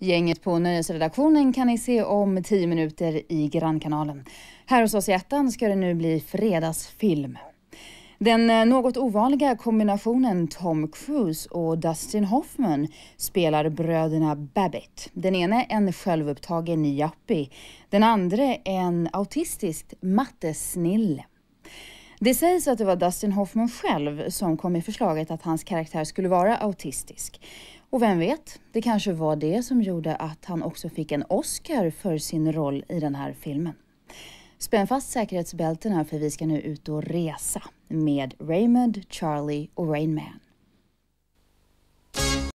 Gänget på nyhetsredaktionen kan ni se om tio minuter i Grannkanalen. Här hos oss i ettan ska det nu bli fredagsfilm. Den eh, något ovanliga kombinationen Tom Cruise och Dustin Hoffman spelar bröderna Babbitt. Den ene en självupptagen yuppie, den andra en autistisk mattesnille. Det sägs att det var Dustin Hoffman själv som kom med förslaget att hans karaktär skulle vara autistisk. Och vem vet, det kanske var det som gjorde att han också fick en Oscar för sin roll i den här filmen. Spänn fast säkerhetsbältena för vi ska nu ut och resa med Raymond, Charlie och Rain Man.